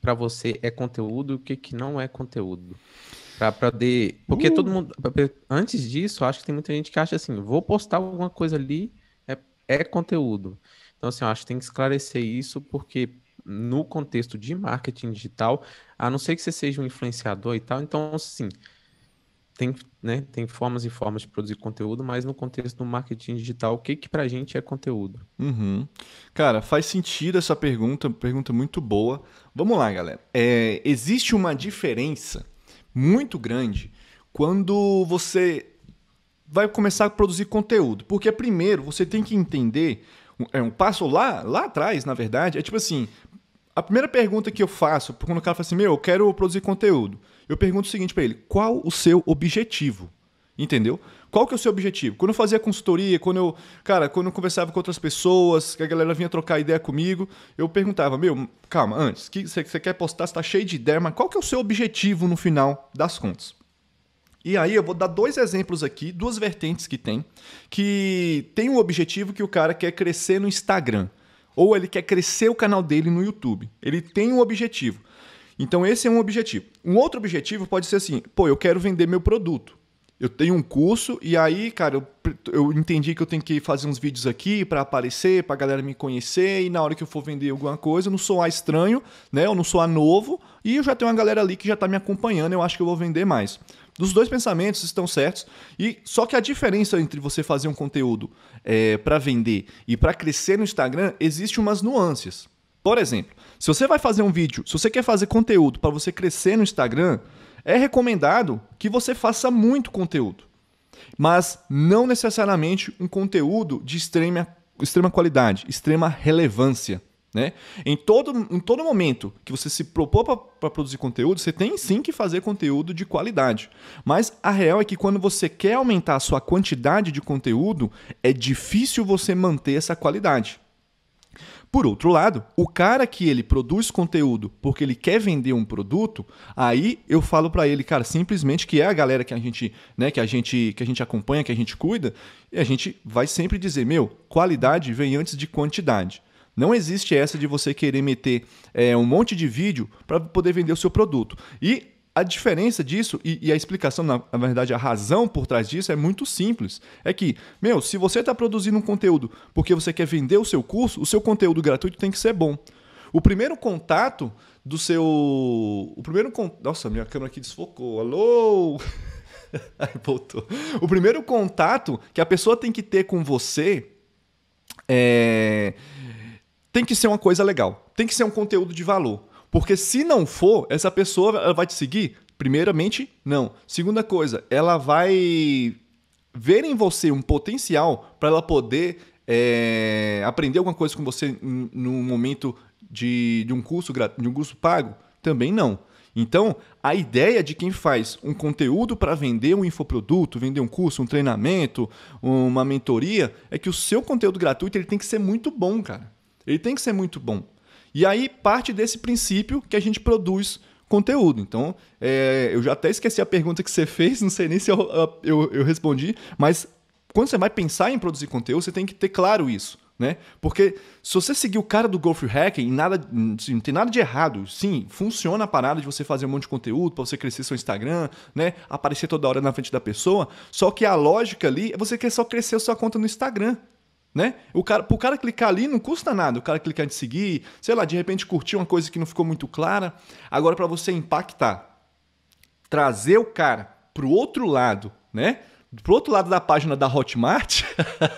para você é conteúdo e o que, que não é conteúdo. Pra, pra de... Porque uh. todo mundo. Antes disso, acho que tem muita gente que acha assim: vou postar alguma coisa ali, é, é conteúdo. Então, assim, eu acho que tem que esclarecer isso, porque no contexto de marketing digital, a não ser que você seja um influenciador e tal, então, assim, tem, né, tem formas e formas de produzir conteúdo, mas no contexto do marketing digital, o que, que para a gente é conteúdo? Uhum. Cara, faz sentido essa pergunta, pergunta muito boa. Vamos lá, galera. É, existe uma diferença muito grande quando você vai começar a produzir conteúdo, porque primeiro você tem que entender é um passo lá, lá atrás, na verdade, é tipo assim, a primeira pergunta que eu faço, quando o cara fala assim, meu, eu quero produzir conteúdo, eu pergunto o seguinte para ele: qual o seu objetivo? Entendeu? Qual que é o seu objetivo? Quando eu fazia consultoria, quando eu, cara, quando eu conversava com outras pessoas, que a galera vinha trocar ideia comigo, eu perguntava, meu, calma, antes, que você quer postar, você tá cheio de ideia, mas qual que é o seu objetivo no final das contas? E aí eu vou dar dois exemplos aqui, duas vertentes que tem, que tem um objetivo que o cara quer crescer no Instagram ou ele quer crescer o canal dele no YouTube. Ele tem um objetivo. Então esse é um objetivo. Um outro objetivo pode ser assim, pô, eu quero vender meu produto. Eu tenho um curso e aí, cara, eu, eu entendi que eu tenho que fazer uns vídeos aqui para aparecer, para a galera me conhecer e na hora que eu for vender alguma coisa, eu não sou a estranho, né? Eu não sou a novo e eu já tenho uma galera ali que já está me acompanhando, eu acho que eu vou vender mais. Os dois pensamentos estão certos. E só que a diferença entre você fazer um conteúdo é, para vender e para crescer no Instagram existe umas nuances. Por exemplo, se você vai fazer um vídeo, se você quer fazer conteúdo para você crescer no Instagram, é recomendado que você faça muito conteúdo, mas não necessariamente um conteúdo de extrema, extrema qualidade, extrema relevância. Né? Em, todo, em todo momento que você se propor para produzir conteúdo, você tem sim que fazer conteúdo de qualidade. Mas a real é que quando você quer aumentar a sua quantidade de conteúdo, é difícil você manter essa qualidade. Por outro lado, o cara que ele produz conteúdo porque ele quer vender um produto, aí eu falo para ele, cara, simplesmente que é a galera que a gente, né, que a gente, que a gente acompanha, que a gente cuida, e a gente vai sempre dizer, meu, qualidade vem antes de quantidade. Não existe essa de você querer meter é, um monte de vídeo para poder vender o seu produto. E a diferença disso e, e a explicação, na, na, verdade, a razão por trás disso é muito simples. É que, meu, se você está produzindo um conteúdo porque você quer vender o seu curso, o seu conteúdo gratuito tem que ser bom. O primeiro contato do seu. O primeiro. Con... Nossa, minha câmera aqui desfocou. Alô? Aí voltou. O primeiro contato que a pessoa tem que ter com você é tem que ser uma coisa legal, tem que ser um conteúdo de valor. Porque se não for, essa pessoa vai te seguir? Primeiramente, não. Segunda coisa, ela vai ver em você um potencial para ela poder é, aprender alguma coisa com você num momento de, de, um curso, de um curso pago? Também não. Então, a ideia de quem faz um conteúdo para vender um infoproduto, vender um curso, um treinamento, uma mentoria, é que o seu conteúdo gratuito ele tem que ser muito bom, cara. Ele tem que ser muito bom. E aí parte desse princípio que a gente produz conteúdo. Então, é, eu já até esqueci a pergunta que você fez, não sei nem se eu, eu, eu respondi, mas quando você vai pensar em produzir conteúdo, você tem que ter claro isso. Né? Porque se você seguir o cara do Golf Hacking, nada, assim, não tem nada de errado. Sim, funciona a parada de você fazer um monte de conteúdo para você crescer seu Instagram, né? Aparecer toda hora na frente da pessoa. Só que a lógica ali é você quer só crescer a sua conta no Instagram. Né? O cara, pro cara clicar ali não custa nada. O cara clicar em seguir, sei lá, de repente curtir uma coisa que não ficou muito clara. Agora, para você impactar, trazer o cara pro outro lado, né? Pro outro lado da página da Hotmart,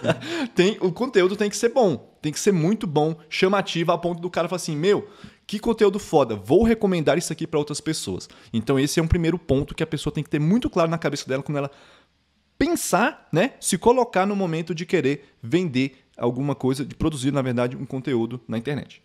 tem, o conteúdo tem que ser bom. Tem que ser muito bom, chamativo, a ponto do cara falar assim: meu, que conteúdo foda, vou recomendar isso aqui para outras pessoas. Então, esse é um primeiro ponto que a pessoa tem que ter muito claro na cabeça dela quando ela pensar, né, se colocar no momento de querer vender alguma coisa, de produzir, na verdade, um conteúdo na internet.